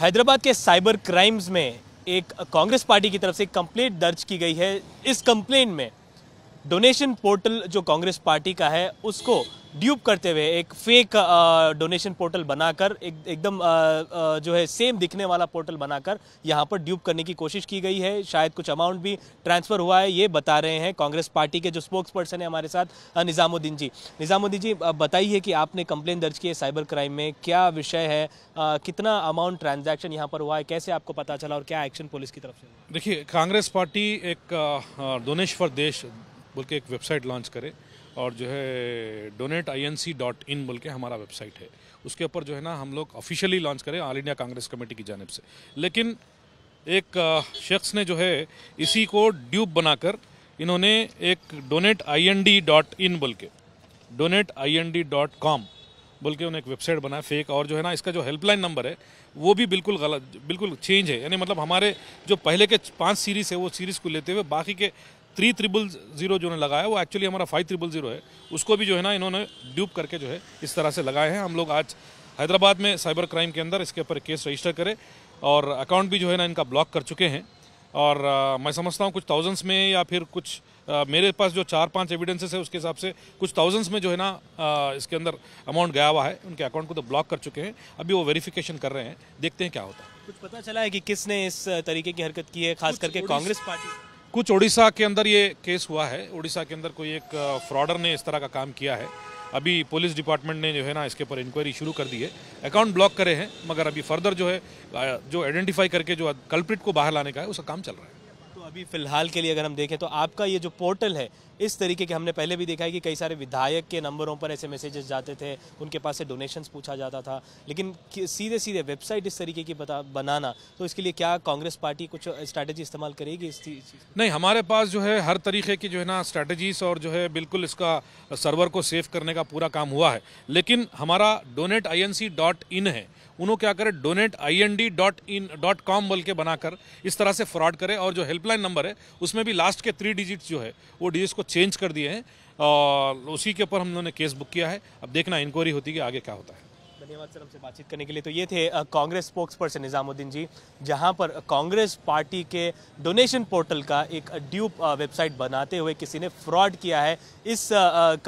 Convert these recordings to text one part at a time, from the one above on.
हैदराबाद के cyber crimes में एक कांग्रेस पार्टी की तरफ से कंप्लेंट दर्ज की गई है इस कंप्लेंट में डोनेशन पोर्टल जो कांग्रेस पार्टी का है उसको ड्यूप करते हुए एक फेक डोनेशन पोर्टल बनाकर एक एकदम जो है सेम दिखने वाला पोर्टल बनाकर यहाँ पर ड्यूप करने की कोशिश की गई है शायद कुछ अमाउंट भी ट्रांसफ़र हुआ है ये बता रहे हैं कांग्रेस पार्टी के जो स्पोक्स पर्सन है हमारे साथ निज़ामुद्दीन जी निज़ामुद्दीन जी बताइए कि आपने कंप्लेन दर्ज की है साइबर क्राइम में क्या विषय है आ, कितना अमाउंट ट्रांजेक्शन यहाँ पर हुआ है कैसे आपको पता चला और क्या एक्शन पुलिस की तरफ से देखिए कांग्रेस पार्टी एक दोनेश्वर देश बोल के एक वेबसाइट लॉन्च करें और जो है donate I N C dot in बोल के हमारा वेबसाइट है उसके ऊपर जो है ना हम लोग ऑफिशियली लॉन्च करें ऑल इंडिया कांग्रेस कमेटी की जानब से लेकिन एक शख्स ने जो है इसी को ड्यूब बनाकर इन्होंने एक donate I N D dot in बोल के donate I N D dot com बोल के उन्हें एक वेबसाइट बनाया फेक और जो है ना इसका जो हेल्पलाइन नंबर है वो भी बिल्कुल गलत बिल्कुल चेंज है यानी मतलब हमारे जो पहले के पांच सीरीज़ है वो सीरीज़ को लेते हुए बाकी के थ्री ट्रिपल जीरो जो ने लगाया वो एक्चुअली हमारा फाइव ट्रिपल जीरो है उसको भी जो है ना इन्होंने ड्यूप करके जो है इस तरह से लगाए हैं हम लोग आज हैदराबाद में साइबर क्राइम के अंदर इसके ऊपर केस रजिस्टर करें और अकाउंट भी जो है ना इनका ब्लॉक कर चुके हैं और आ, मैं समझता हूँ कुछ थाउजेंड्स में या फिर कुछ आ, मेरे पास जो चार पांच एविडेंसेस है उसके हिसाब से कुछ थाउजेंड्स में जो है ना आ, इसके अंदर अमाउंट गया हुआ है उनके अकाउंट को तो ब्लॉक कर चुके हैं अभी वो वेरिफिकेशन कर रहे हैं देखते हैं क्या होता है कुछ पता चला है कि किसने इस तरीके की हरकत की है खास करके कांग्रेस पार्टी कुछ ओडिशा के अंदर ये केस हुआ है ओडिशा के अंदर कोई एक फ्रॉडर ने इस तरह का काम किया है अभी पुलिस डिपार्टमेंट ने जो है ना इसके ऊपर इंक्वायरी शुरू कर दी है अकाउंट ब्लॉक करे हैं मगर अभी फर्दर जो है जो आइडेंटिफाई करके जो कल्प्रिट को बाहर लाने का है उसका काम चल रहा है तो अभी फिलहाल के लिए अगर हम देखें तो आपका ये जो पोर्टल है इस तरीके के हमने पहले भी देखा है कि कई सारे विधायक के नंबरों पर ऐसे मैसेजेस जाते थे उनके पास से डोनेशंस पूछा जाता था लेकिन सीधे सीधे वेबसाइट इस तरीके की बता बनाना तो इसके लिए क्या कांग्रेस पार्टी कुछ स्ट्रैटेजी इस्तेमाल करेगी इस नहीं हमारे पास जो है हर तरीके की जो है ना स्ट्रैटेजीज और जो है बिल्कुल इसका सर्वर को सेव करने का पूरा काम हुआ है लेकिन हमारा डोनेट आई है उन्होंने क्या करें donate I N D dot in dot com बोल के बनाकर इस तरह से फ्रॉड करें और जो हेल्पलाइन नंबर है उसमें भी लास्ट के थ्री डिजिट जो है वो डिजिट्स को चेंज कर दिए हैं और उसी के ऊपर हम लोगों ने केस बुक किया है अब देखना इंक्वायरी होती है कि आगे क्या होता है धन्यवाद सर हमसे बातचीत करने के लिए तो ये थे कांग्रेस स्पोक्स पर्सन निज़ामुद्दीन जी जहां पर कांग्रेस पार्टी के डोनेशन पोर्टल का एक ड्यूप वेबसाइट बनाते हुए किसी ने फ्रॉड किया है इस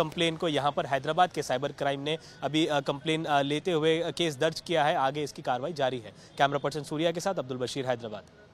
कंप्लेन को यहां पर हैदराबाद के साइबर क्राइम ने अभी कंप्लेन लेते हुए केस दर्ज किया है आगे इसकी कार्रवाई जारी है कैमरा पर्सन सूर्या के साथ अब्दुल बशीर हैदराबाद